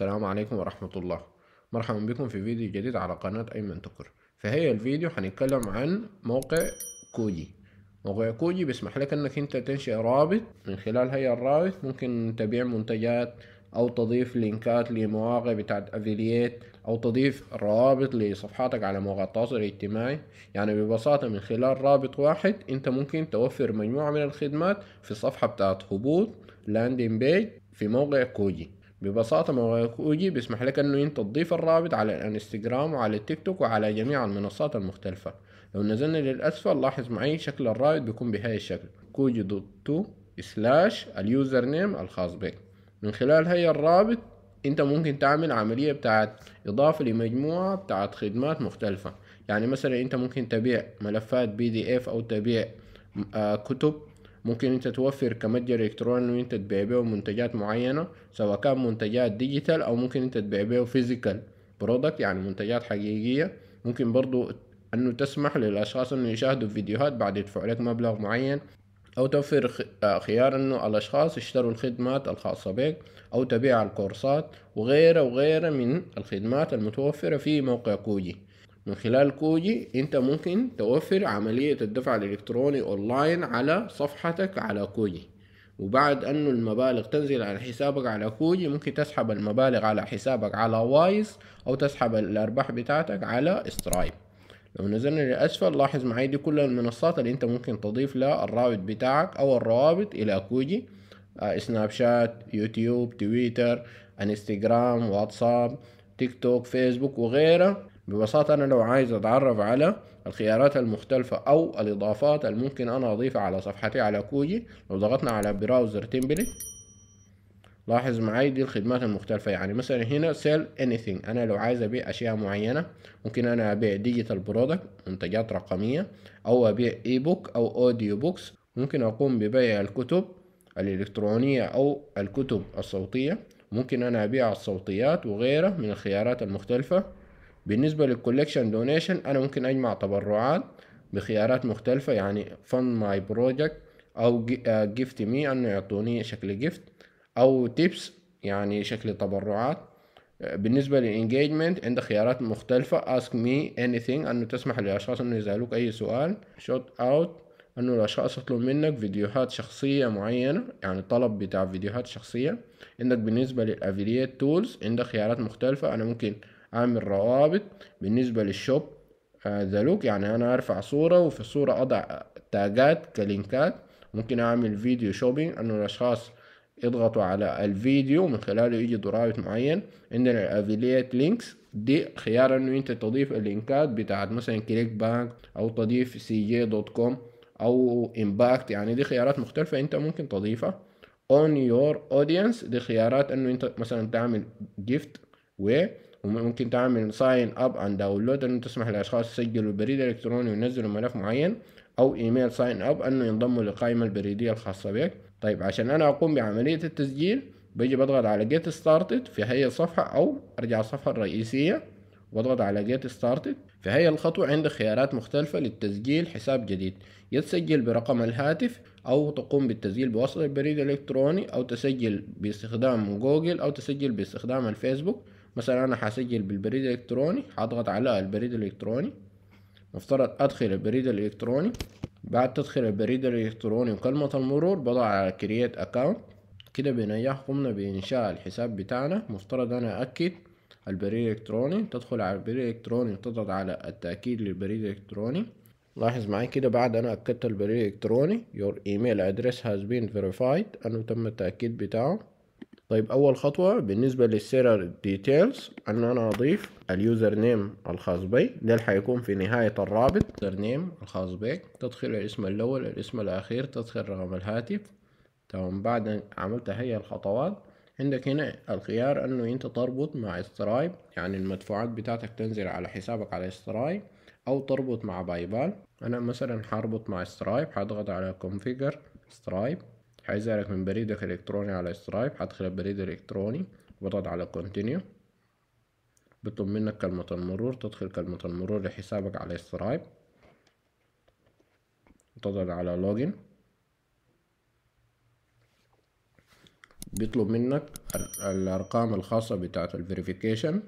السلام عليكم ورحمة الله مرحبا بكم في فيديو جديد على قناة أيمن تكر في هي الفيديو هنتكلم عن موقع كوجي موقع كوجي بيسمح لك انك انت تنشئ رابط من خلال هي الرابط ممكن تبيع منتجات او تضيف لينكات لمواقع بتاعت أفيليات او تضيف روابط لصفحاتك على مواقع التواصل الاجتماعي يعني ببساطة من خلال رابط واحد انت ممكن توفر مجموعة من الخدمات في الصفحة بتاعت هبوط لاندين بيج في موقع كوجي ببساطة موقع اوجي بيسمح لك انه انت تضيف الرابط على الانستجرام وعلى التيك توك وعلى جميع المنصات المختلفة لو نزلنا للأسفل لاحظ معي شكل الرابط بيكون بهاي الشكل كوجي دوت تو سلاش اليوزر نيم الخاص بك من خلال هاي الرابط انت ممكن تعمل عملية بتاعت اضافة لمجموعة بتاعت خدمات مختلفة يعني مثلا انت ممكن تبيع ملفات بي دي اف او تبيع آه، كتب ممكن انت توفر كمتجر الكتروني انه انت تبيع بيه منتجات معينه سواء كان منتجات ديجيتال او ممكن انت تبيع بيه فيزيكال برودكت يعني منتجات حقيقيه ممكن برضو انه تسمح للاشخاص انه يشاهدوا فيديوهات بعد يدفعوا لك مبلغ معين او توفر آه، خيار انه الاشخاص يشتروا الخدمات الخاصة بك او تبيع الكورسات وغيره وغيره من الخدمات المتوفرة في موقع كوجي من خلال كوجي انت ممكن توفر عملية الدفع الالكتروني اونلاين على صفحتك على كوجي وبعد انه المبالغ تنزل على حسابك على كوجي ممكن تسحب المبالغ على حسابك على وايز او تسحب الارباح بتاعتك على سترايب لو نزلنا لأسفل لاحظ معي دي كل المنصات اللي انت ممكن تضيف لها الرابط بتاعك او الروابط الى كوجي سناب شات يوتيوب تويتر انستجرام واتساب تيك توك فيسبوك وغيرها ببساطة أنا لو عايز أتعرف على الخيارات المختلفة أو الإضافات الممكن أنا أضيفها على صفحتي على كوجي لو ضغطنا على براوزر تمبلت لاحظ معاي دي الخدمات المختلفة يعني مثلا هنا سيل anything أنا لو عايز أبيع أشياء معينة ممكن أنا أبيع ديجيتال برودكت منتجات رقمية أو أبيع إي بوك أو أوديو بوكس ممكن أقوم ببيع الكتب الإلكترونية أو الكتب الصوتية ممكن أنا أبيع الصوتيات وغيره من الخيارات المختلفة بالنسبة للكوليكشن دونيشن أنا ممكن أجمع تبرعات بخيارات مختلفة يعني فن ماي بروجكت أو جيفت مي آه، أنه يعطوني شكل جيفت أو تيبس يعني شكل تبرعات آه، بالنسبة للإنجيجمنت عندك خيارات مختلفة ask me anything أنه تسمح للأشخاص أنه يسألوك أي سؤال شوت out أنه الأشخاص يطلبوا منك فيديوهات شخصية معينة يعني طلب بتاع فيديوهات شخصية عندك بالنسبة للأفيليت تولز عندك خيارات مختلفة أنا ممكن اعمل روابط بالنسبة للشوب آه، ذا لوك يعني انا ارفع صورة وفي الصورة اضع تاجات كلينكات ممكن اعمل فيديو شوبينج انه الاشخاص يضغطوا على الفيديو من خلاله يجدوا رابط معين عندنا الافيليت لينكس دي خيار انه انت تضيف اللينكات بتاعت مثلا كليك بانك او تضيف سي جي دوت كوم او امباكت يعني دي خيارات مختلفة انت ممكن تضيفها اون يور اودينس دي خيارات انه انت مثلا تعمل جيفت و وممكن تعمل ساين اب اند داونلود انه تسمح للاشخاص يسجلوا البريد الالكتروني وينزلوا ملف معين او ايميل ساين اب انه ينضموا للقائمه البريديه الخاصه بك طيب عشان انا اقوم بعمليه التسجيل بيجي بضغط على جيت ستارتد في هي الصفحه او ارجع الصفحه الرئيسيه واضغط على جيت ستارتد في هي الخطوة عندك خيارات مختلفة للتسجيل حساب جديد يتسجل برقم الهاتف أو تقوم بالتسجيل بوصل البريد الإلكتروني أو تسجل باستخدام جوجل أو تسجل باستخدام الفيسبوك مثلا انا حسجل بالبريد الالكتروني هضغط على البريد الالكتروني نفترض ادخل البريد الالكتروني بعد تدخل البريد الالكتروني وكلمة المرور بضع على كرييت اكاونت كده بنجاح قمنا بانشاء الحساب بتاعنا مفترض انا اكد البريد الالكتروني تدخل على البريد الالكتروني وتضغط على التاكيد للبريد الالكتروني لاحظ معي كده بعد انا اكدت البريد الالكتروني your email address has been verified انه تم التاكيد بتاعه طيب اول خطوه بالنسبه للسيرر ديتيلز ان انا اضيف اليوزر نيم الخاص بي ده اللي حيكون في نهايه الرابط يوزر نيم الخاص بك تدخل الاسم الاول الاسم الاخير تدخل رقم الهاتف تمام بعد ان عملت هي الخطوات عندك هنا الخيار انه انت تربط مع سترايب يعني المدفوعات بتاعتك تنزل على حسابك على سترايب او تربط مع بايبال انا مثلا حاربط مع سترايب حضغط على كونفيجر سترايب هيسألك من بريدك الإلكتروني على سترايب حدخل البريد الإلكتروني وتضغط على كونتينيو بيطلب منك كلمة المرور تدخل كلمة المرور لحسابك على سترايب وتضغط على لوجن بيطلب منك الأرقام الخاصة بتاعة الفيريفيكيشن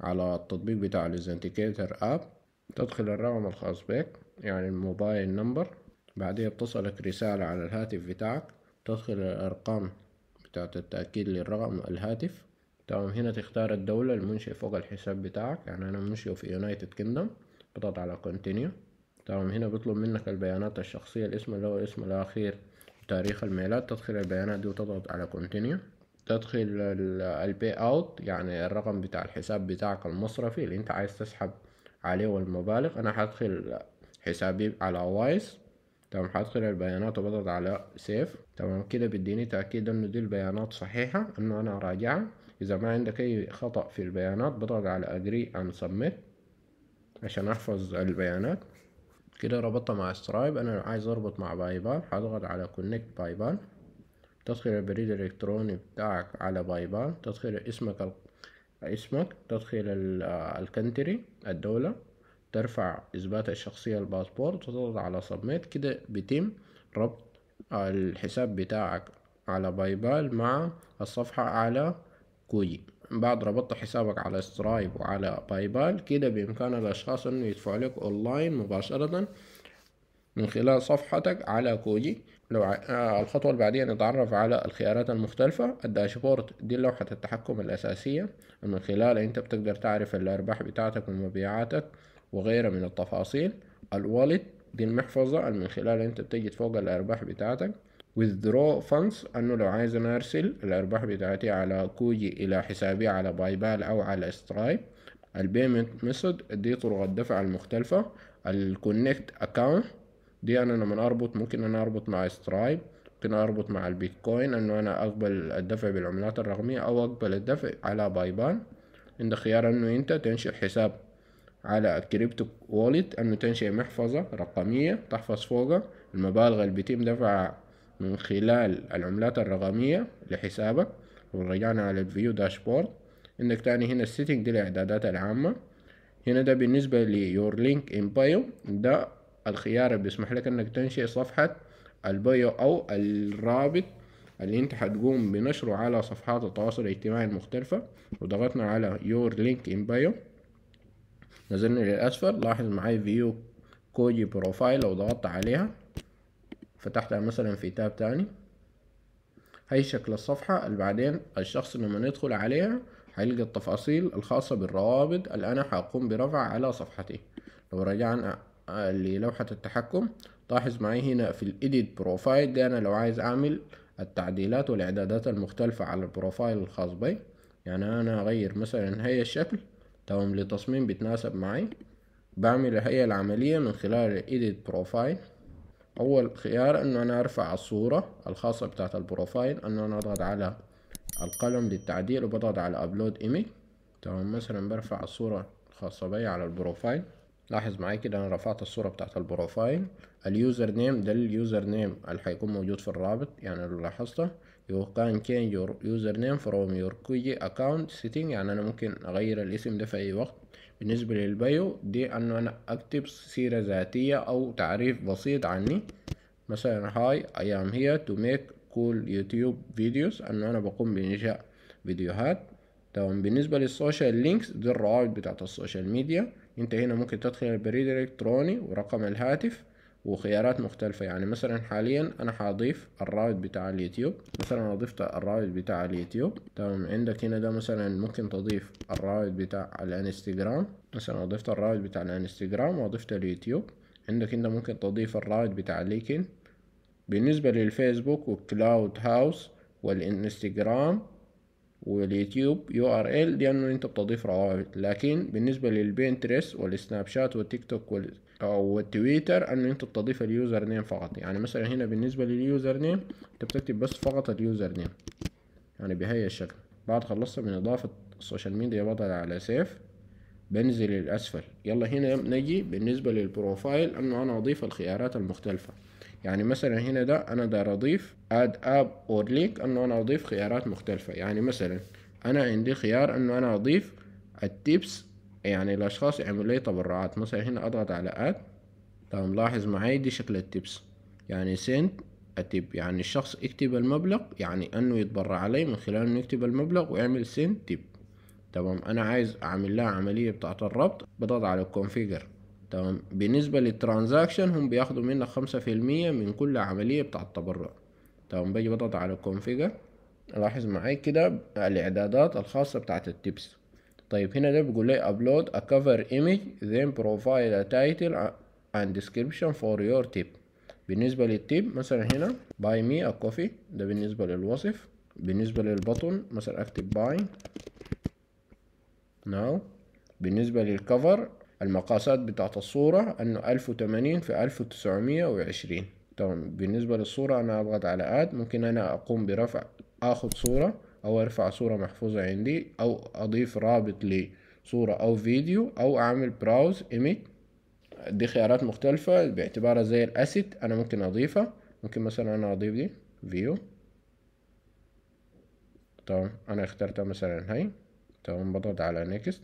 على التطبيق بتاع الاوثنتيكيتر اب تدخل الرقم الخاص بك يعني الموبايل نمبر بعدها بتصلك رسالة على الهاتف بتاعك تدخل الأرقام بتاعة التأكيد للرقم الهاتف تمام هنا تختار الدولة المنشئ فوق الحساب بتاعك يعني أنا منشئ في يونايتد كيندم بضغط على كونتينيو تمام هنا بيطلب منك البيانات الشخصية الاسم الأول الاسم الأخير تاريخ الميلاد تدخل البيانات دي وتضغط على كونتينيو تدخل البي اوت يعني الرقم بتاع الحساب بتاعك المصرفي اللي انت عايز تسحب عليه والمبالغ انا هدخل حسابي على وايس تمام هدخل البيانات وبضغط على سيف تمام كده بيديني تأكيد انه دي البيانات صحيحة انه انا اراجعها اذا ما عندك اي خطأ في البيانات بضغط على اجري ان سميت عشان احفظ البيانات كده ربطها مع سترايب انا عايز اربط مع بايبال هضغط على باي بايبال تدخل البريد الالكتروني بتاعك على بايبال تدخل اسمك ال... اسمك تدخل الكنتري الدولة ترفع إثبات الشخصية الباسبورت وتضغط على سبميت كده بيتم ربط الحساب بتاعك على باي بال مع الصفحة على كوي بعد ربطت حسابك على سترايب وعلى باي بال كده بإمكان الأشخاص إنه يدفعوا لك أونلاين مباشرة من خلال صفحتك على كوجي لو آه الخطوة اللي نتعرف على الخيارات المختلفة الداشبورد دي لوحة التحكم الأساسية من خلال أنت بتقدر تعرف الأرباح بتاعتك ومبيعاتك وغيرها من التفاصيل الوالد دي المحفظة اللي من خلالها انت بتجد فوق الارباح بتاعتك withdraw funds انه لو عايز انا ارسل الارباح بتاعتي على كوجي الى حسابي على باي بال او على سترايب البيمنت ميثود دي طرق الدفع المختلفة الكونكت اكاونت دي انا لما اربط ممكن انا اربط مع سترايب ممكن اربط مع البيتكوين انه انا اقبل الدفع بالعملات الرقمية او اقبل الدفع على باي بال عندك خيار انه انت تنشئ حساب على الكريبتو واليت أنه تنشئ محفظة رقمية تحفظ فوقها المبالغ اللي بيتم دفعها من خلال العملات الرقمية لحسابك ورجعنا على الفيو داشبورد عندك تاني هنا السيتنج دي الإعدادات العامة هنا ده بالنسبة ليور لينك إن بايو ده الخيار اللي بيسمح لك إنك تنشئ صفحة البايو أو الرابط اللي انت هتقوم بنشره على صفحات التواصل الاجتماعي المختلفة وضغطنا على يور لينك ان بايو نزلنا للأسفل لاحظ معاي فيو كوجي بروفايل لو ضغطت عليها فتحتها مثلا في تاب تاني هي شكل الصفحة اللي بعدين الشخص لما ندخل عليها هيلقى التفاصيل الخاصة بالروابط اللي أنا هقوم برفعها على صفحتي لو رجعنا آه، للوحة التحكم لاحظ معي هنا في الإيديت بروفايل ده أنا لو عايز أعمل التعديلات والإعدادات المختلفة على البروفايل الخاص بي يعني أنا أغير مثلا هي الشكل تمام لتصميم بيتناسب معي بعمل هي العملية من خلال edit profile أول خيار إنه أنا أرفع الصورة الخاصة بتاعت البروفايل إنه أنا أضغط على القلم للتعديل وبضغط على upload image تمام مثلا برفع الصورة الخاصة بي على البروفايل لاحظ معي كده أنا رفعت الصورة بتاعت البروفايل اليوزر نيم ده اليوزر نيم اللي هيكون موجود في الرابط يعني لو لاحظته you can change your username from your كوجي account setting يعني انا ممكن اغير الاسم ده في اي وقت بالنسبة للبيو دي انه انا اكتب سيرة ذاتية او تعريف بسيط عني مثلا هاي I am here to make cool YouTube videos انه انا بقوم بانشاء فيديوهات تمام بالنسبة للسوشيال لينكس دي الروابط بتاعت السوشيال ميديا انت هنا ممكن تدخل البريد الالكتروني ورقم الهاتف وخيارات مختلفة يعني مثلا حاليا أنا حاضيف الراوت بتاع اليوتيوب مثلا أضفت الراوت بتاع اليوتيوب تمام عندك هنا ده مثلا ممكن تضيف الراوت بتاع الانستجرام مثلا أضفت الراوت بتاع الانستجرام وأضفت اليوتيوب عندك هنا ممكن تضيف الراوت بتاع ليكن بالنسبة للفيسبوك وكلاود هاوس والانستجرام واليوتيوب يو ار ال لانه انت بتضيف روابط لكن بالنسبه للبينترست والسناب شات والتيك توك او تويتر ان انت تضيف اليوزر نيم فقط يعني مثلا هنا بالنسبه لليوزر نيم انت بتكتب بس فقط اليوزر نيم يعني بهي الشكل بعد خلصت من اضافه السوشيال ميديا بضغط على سيف بنزل الاسفل يلا هنا نجي بالنسبه للبروفايل انه انا اضيف الخيارات المختلفه يعني مثلا هنا ده انا داير اضيف اد اب اور لينك انه انا اضيف خيارات مختلفه يعني مثلا انا عندي خيار انه انا اضيف التيبس يعني الأشخاص يعملوا لي تبرعات مثلا هنا أضغط على آد تمام لاحظ معي دي شكل التيبس يعني سنت اتيب يعني الشخص يكتب المبلغ يعني أنه يتبرع علي من خلال أنه يكتب المبلغ ويعمل سنت تب تمام أنا عايز أعمل لها عملية بتاعة الربط بضغط على الكونفيجر تمام بالنسبة للترانزاكشن هم بياخدوا منك خمسة في المية من كل عملية بتاع التبرع تمام باجي بضغط على الكونفيجر لاحظ معايا كده الإعدادات الخاصة بتاعة التيبس طيب هنا ده بيقول لي upload a cover image then profile a title and description for your tip بالنسبة للتيب مثلا هنا باي مي a coffee ده بالنسبة للوصف بالنسبة للبطن مثلا اكتب باي now بالنسبة للكفر المقاسات بتاعت الصورة انه الف في الف وتسعمية وعشرين تمام بالنسبة للصورة انا على اد ممكن انا اقوم برفع اخد صورة او ارفع صورة محفوظة عندي او اضيف رابط لصورة او فيديو او اعمل براوز ايميت دي خيارات مختلفة باعتبارها زي الاسيت انا ممكن اضيفها ممكن مثلا انا اضيف دي فيو تمام انا اخترتها مثلا هاي تمام بضغط على نيكست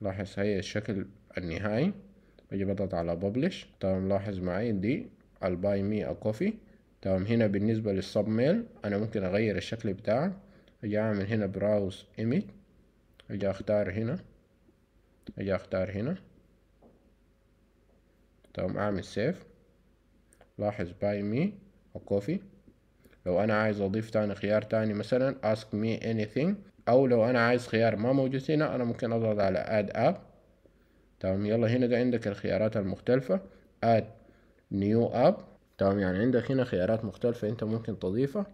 لاحظ هي الشكل النهائي بجي بضغط على ببلش تمام لاحظ معي دي الباي مي ا كوفي تمام هنا بالنسبة للصب ميل أنا ممكن أغير الشكل بتاعه أجي أعمل هنا براوز إيميج أجي أختار هنا أجي أختار هنا تمام أعمل سيف لاحظ باي مي وكوفي لو أنا عايز أضيف تاني خيار تاني مثلا ask me anything أو لو أنا عايز خيار ما موجود هنا أنا ممكن أضغط على add app تمام يلا هنا ده عندك الخيارات المختلفة add new app تمام طيب، يعني عندك هنا خيارات مختلفة انت ممكن تضيفها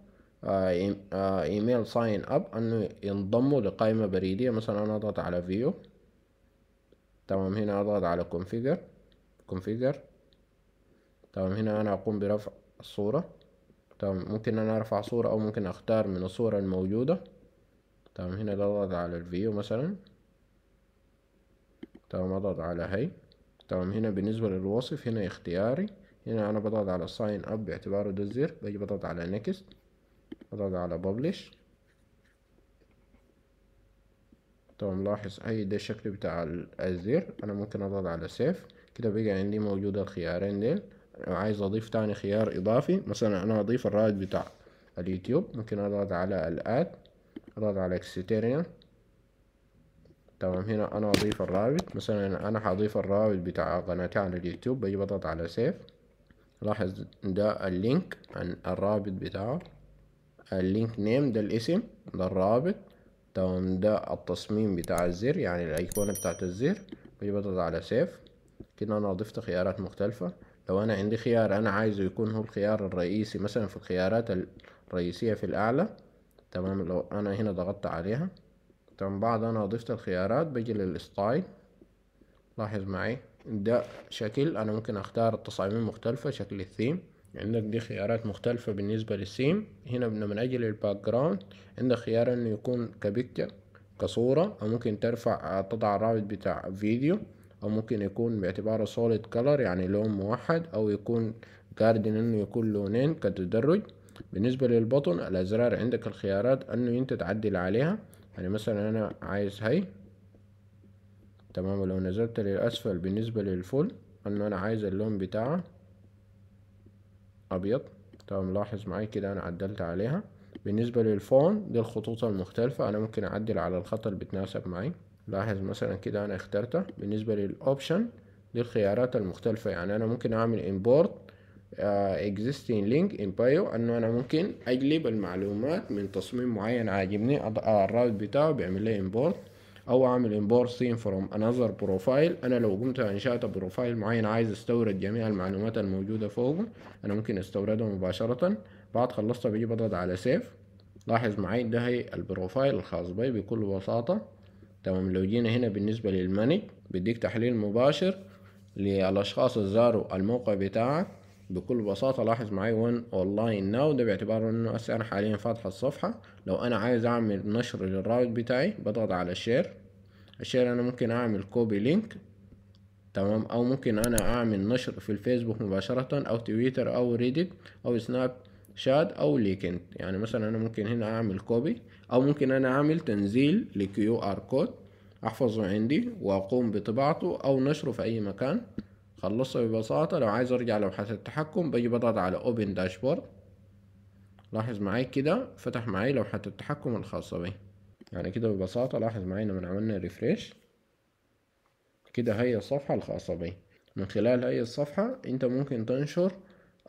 آه، آه، ايميل ساين اب انه ينضموا لقائمة بريدية مثلا انا اضغط على فيو تمام هنا اضغط على كونفيجر كونفيجر تمام هنا انا اقوم برفع الصورة تمام ممكن انا ارفع صورة او ممكن اختار من الصورة الموجودة تمام هنا اضغط على الفيو مثلا تمام اضغط على هي تمام هنا بالنسبة للوصف هنا اختياري هنا انا بضغط على ساين اب باعتباره ده الزر باجي بضغط على نيكست بضغط على ببلش طبعا ملاحظ اي ده الشكل بتاع الزر انا ممكن اضغط على سيف كده بقى عندي موجود الخيارين ديل لو عايز اضيف تاني خيار اضافي مثلا انا اضيف الرائد بتاع اليوتيوب ممكن اضغط على الاد اضغط على اكستيريا تمام هنا انا اضيف الرابط مثلا انا هضيف الرابط بتاع قناتي على اليوتيوب باجي بضغط على سيف لاحظ ده اللينك الرابط بتاعه اللينك نيم ده الاسم ده الرابط تمام ده التصميم بتاع الزر يعني الايقونة بتاعت الزر بجي بضغط على سيف كده انا ضفت خيارات مختلفة لو انا عندي خيار انا عايزه يكون هو الخيار الرئيسي مثلا في الخيارات الرئيسية في الاعلى تمام لو انا هنا ضغطت عليها تمام بعد انا ضفت الخيارات بجي للستايل لاحظ معي ده شكل انا ممكن اختار التصاميم مختلفة شكل الثيم عندك دي خيارات مختلفة بالنسبة للثيم هنا من اجل الباك جراوند عندك خيار انه يكون كبكتر كصورة او ممكن ترفع آه، تضع الرابط بتاع فيديو او ممكن يكون باعتباره سوليد كلر يعني لون موحد او يكون جاردن انه يكون لونين كتدرج بالنسبة للبطن الازرار عندك الخيارات انه انت تعدل عليها يعني مثلا انا عايز هاي تمام ولو نزلت للأسفل بالنسبة للفل أنه أنا عايز اللون بتاعه أبيض تمام لاحظ معايا كده أنا عدلت عليها بالنسبة للفون دي الخطوط المختلفة أنا ممكن أعدل على الخط اللي بتناسب معي لاحظ مثلا كده أنا اخترته بالنسبة للأوبشن دي الخيارات المختلفة يعني أنا ممكن أعمل إمبورت اكزيستين لينك ان بايو انه انا ممكن اجلب المعلومات من تصميم معين عاجبني الرابط بتاعه بيعمل لي امبورت او اعمل امبورسين فروم انذر بروفايل انا لو قمت انشات بروفايل معين عايز استورد جميع المعلومات الموجوده فوقه انا ممكن استوردها مباشره بعد خلصت بيجي بضغط على سيف لاحظ معايا ده هي البروفايل الخاص بي بكل بساطه تمام لو جينا هنا بالنسبه للماني بيديك تحليل مباشر للاشخاص اللي زاروا الموقع بتاعك بكل بساطة لاحظ معايا وين اونلاين ناو ده باعتبار انه هسه انا حاليا فاتح الصفحة لو انا عايز اعمل نشر للراوت بتاعي بضغط على شير الشيء انا ممكن اعمل كوبي لينك تمام او ممكن انا اعمل نشر في الفيسبوك مباشرة او تويتر او ريديت او سناب شات او ليكنت يعني مثلا انا ممكن هنا اعمل كوبي او ممكن انا اعمل تنزيل لكيو ار كود احفظه عندي واقوم بطباعته او نشره في اي مكان خلصه ببساطة لو عايز ارجع لوحة التحكم باجي بضغط على اوبن داشبورد لاحظ معي كده فتح معي لوحة التحكم الخاصة بي يعني كده ببساطة لاحظ معايا من عملنا ريفريش كده هي الصفحة الخاصة بي من خلال هي الصفحة انت ممكن تنشر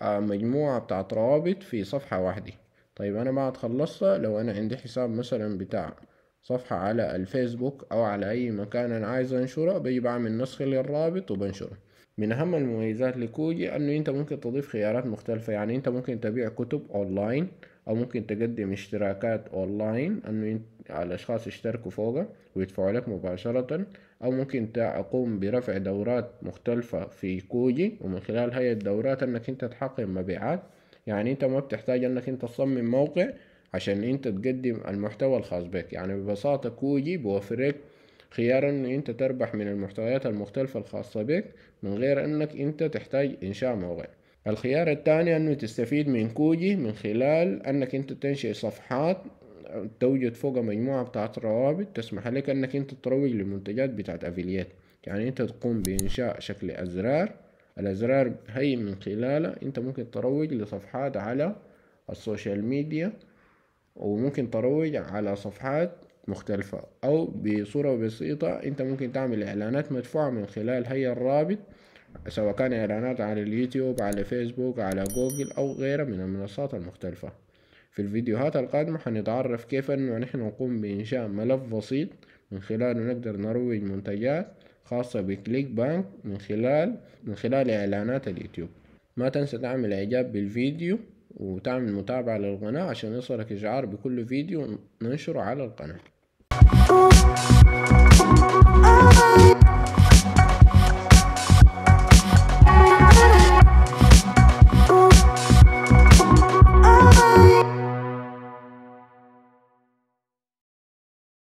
آه، مجموعة بتاعت روابط في صفحة واحدة طيب انا بعد خلصت لو انا عندي حساب مثلا بتاع صفحة على الفيسبوك او على اي مكان انا عايز انشره بيجي بعمل نسخ للرابط وبنشره من أهم المميزات لكوجي إنه أنت ممكن تضيف خيارات مختلفة يعني أنت ممكن تبيع كتب أونلاين أو ممكن تقدم اشتراكات أونلاين إنه الأشخاص يشتركوا فوقها ويدفعوا لك مباشرة أو ممكن تقوم برفع دورات مختلفة في كوجي ومن خلال هاي الدورات إنك أنت تحقق مبيعات يعني أنت ما بتحتاج إنك أنت تصمم موقع عشان أنت تقدم المحتوى الخاص بك يعني ببساطة كوجي بوفرك لك خيارا ان انت تربح من المحتويات المختلفة الخاصة بك من غير انك انت تحتاج انشاء موقع الخيار الثاني انه تستفيد من كوجي من خلال انك انت تنشئ صفحات توجد فوقها مجموعة بتاعت روابط تسمح لك انك انت تروج لمنتجات بتاعت افيليات يعني انت تقوم بانشاء شكل ازرار الازرار هي من خلالها انت ممكن تروج لصفحات على السوشيال ميديا وممكن تروج على صفحات مختلفة أو بصورة بسيطة أنت ممكن تعمل إعلانات مدفوعة من خلال هيا الرابط سواء كان إعلانات على اليوتيوب على فيسبوك على جوجل أو غيرها من المنصات المختلفة في الفيديوهات القادمة حنتعرف كيف أنه نحن نقوم بإنشاء ملف بسيط من خلاله نقدر نروج منتجات خاصة بكليك بانك من خلال من خلال إعلانات اليوتيوب ما تنسى تعمل إعجاب بالفيديو وتعمل متابعة للقناة عشان يصلك إشعار بكل فيديو ننشره على القناة